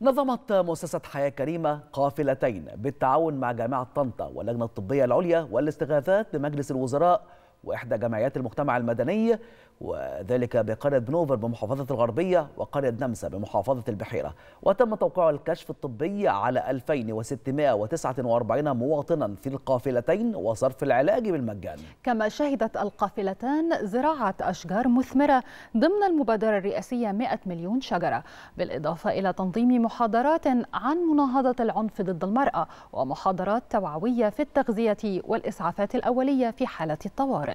نظمت مؤسسة حياة كريمة قافلتين بالتعاون مع جامعة طنطا واللجنة الطبية العليا والاستغاثات لمجلس الوزراء وإحدى جمعيات المجتمع المدني وذلك بقرية بنوفر بمحافظة الغربية وقرية نمسا بمحافظة البحيرة وتم توقيع الكشف الطبي على 2649 مواطنا في القافلتين وصرف العلاج بالمجان كما شهدت القافلتان زراعة أشجار مثمرة ضمن المبادرة الرئاسية 100 مليون شجرة بالإضافة إلى تنظيم محاضرات عن مناهضة العنف ضد المرأة ومحاضرات توعوية في التغذية والإسعافات الأولية في حالة الطوارئ